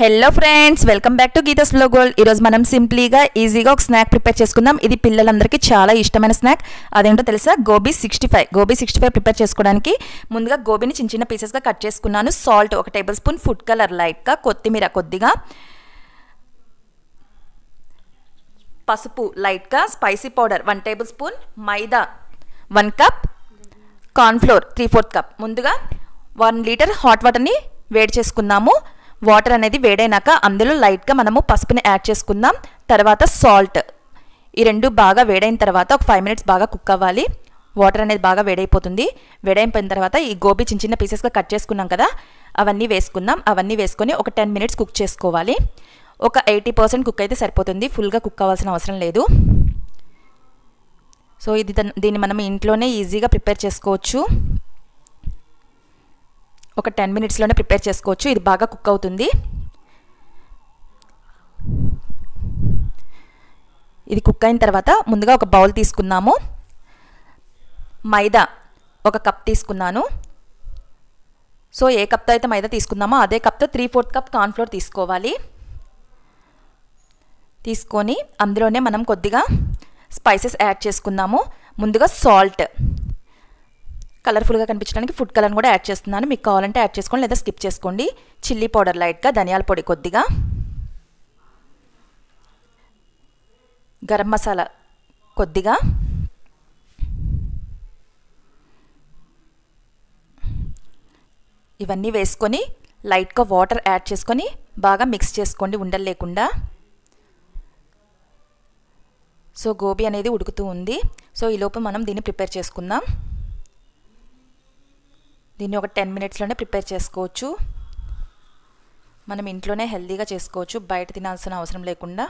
hello friends welcome back to Geetha's లో గోల్డ్ ఈరోజు మనం సింప్లీగా ఈజీగా ఒక స్నాక్ ప్రిపేర్ చేసుకుందాం ఇది పిల్లలందరికీ చాలా ఇష్టమైన స్నాక్ అదేంటో తెలుసా gobi sixty five gobi sixty five prepare చేసుకోవడానికి ముందుగా గోబీని చిన్న చిన్న పీసెస్గా కట్ చేసుకున్నాను సాల్ట్ ఒక టేబుల్ స్పూన్ ఫుడ్ కలర్ లైట్గా కొత్తిమీర కొద్దిగా పసుపు లైట్గా spicy powder one tablespoon maida one cup cornflour three fourth cup ముందుగా వన్ లీటర్ హాట్ వాటర్ని వేడి చేసుకుందాము వాటర్ అనేది వేడైనాక అందులో లైట్గా మనము పసుపుని యాడ్ చేసుకుందాం తర్వాత సాల్ట్ ఈ రెండు బాగా వేడైన తర్వాత ఒక ఫైవ్ మినిట్స్ బాగా కుక్ అవ్వాలి వాటర్ అనేది బాగా వేడైపోతుంది వేడైపోయిన తర్వాత ఈ గోబీ చిన్న చిన్న పీసెస్గా కట్ చేసుకున్నాం కదా అవన్నీ వేసుకుందాం అవన్నీ వేసుకొని ఒక టెన్ మినిట్స్ కుక్ చేసుకోవాలి ఒక ఎయిటీ పర్సెంట్ కుక్ అయితే సరిపోతుంది ఫుల్గా కుక్ అవ్వాల్సిన అవసరం లేదు సో ఇది దీన్ని మనం ఇంట్లోనే ఈజీగా ప్రిపేర్ చేసుకోవచ్చు ఒక టెన్ మినిట్స్లోనే ప్రిపేర్ చేసుకోవచ్చు ఇది బాగా కుక్ అవుతుంది ఇది కుక్ అయిన తర్వాత ముందుగా ఒక బౌల్ తీసుకున్నాము మైదా ఒక కప్ తీసుకున్నాను సో ఏ కప్తో అయితే మైదా తీసుకున్నామో అదే కప్తో త్రీ ఫోర్త్ కప్ కార్న్ఫ్లోర్ తీసుకోవాలి తీసుకొని అందులోనే మనం కొద్దిగా స్పైసెస్ యాడ్ చేసుకున్నాము ముందుగా సాల్ట్ కలర్ఫుల్గా కనిపించడానికి ఫుడ్ కలర్ కూడా యాడ్ చేస్తున్నాను మీకు కావాలంటే యాడ్ చేసుకోండి లేదా స్కిప్ చేసుకోండి చిల్లీ పౌడర్ లైట్గా ధనియాల పొడి కొద్దిగా గరం మసాలా కొద్దిగా ఇవన్నీ వేసుకొని లైట్గా వాటర్ యాడ్ చేసుకొని బాగా మిక్స్ చేసుకోండి ఉండలు లేకుండా సో గోబీ అనేది ఉడుకుతూ ఉంది సో ఈలోపు మనం దీన్ని ప్రిపేర్ చేసుకుందాం దీన్ని ఒక టెన్ మినిట్స్లోనే ప్రిపేర్ చేసుకోవచ్చు మనం ఇంట్లోనే హెల్తీగా చేసుకోవచ్చు బయట తినాల్సిన అవసరం లేకుండా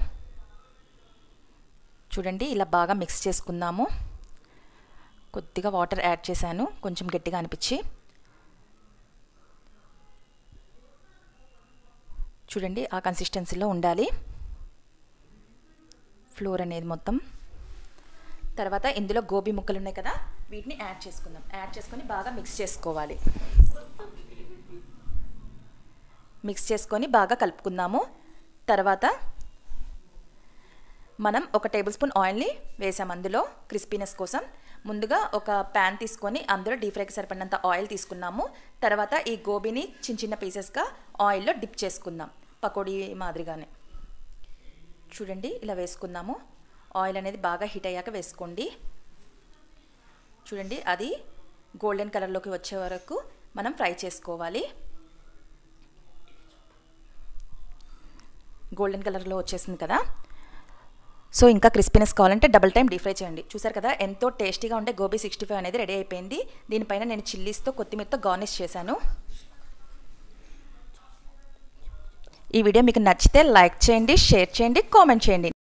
చూడండి ఇలా బాగా మిక్స్ చేసుకుందాము కొద్దిగా వాటర్ యాడ్ చేశాను కొంచెం గట్టిగా అనిపించి చూడండి ఆ కన్సిస్టెన్సీలో ఉండాలి ఫ్లోర్ అనేది మొత్తం తర్వాత ఇందులో గోబీ ముక్కలు ఉన్నాయి కదా వీటిని యాడ్ చేసుకుందాం యాడ్ చేసుకొని బాగా మిక్స్ చేసుకోవాలి మిక్స్ చేసుకొని బాగా కలుపుకుందాము తర్వాత మనం ఒక టేబుల్ స్పూన్ ఆయిల్ని వేసాం అందులో క్రిస్పీనెస్ కోసం ముందుగా ఒక ప్యాన్ తీసుకొని అందులో డీప్ ఫ్రైకి సరిపడినంత ఆయిల్ తీసుకున్నాము తర్వాత ఈ గోబీని చిన్న చిన్న పీసెస్గా ఆయిల్లో డిప్ చేసుకుందాం పకోడీ మాదిరిగానే చూడండి ఇలా వేసుకుందాము ఆయిల్ అనేది బాగా హీట్ అయ్యాక వేసుకోండి చూడండి అది గోల్డెన్ కలర్లోకి వచ్చే వరకు మనం ఫ్రై చేసుకోవాలి గోల్డెన్ కలర్లో వచ్చేసింది కదా సో ఇంకా క్రిస్పీనెస్ కావాలంటే డబుల్ టైం డీ ఫ్రై చేయండి చూసారు కదా ఎంతో టేస్టీగా ఉండే గోబీ సిక్స్టీ ఫైవ్ అనేది రెడీ అయిపోయింది దీనిపైన నేను చిల్లీస్తో కొత్తిమీరతో గార్నిష్ చేశాను ఈ వీడియో మీకు నచ్చితే లైక్ చేయండి షేర్ చేయండి కామెంట్ చేయండి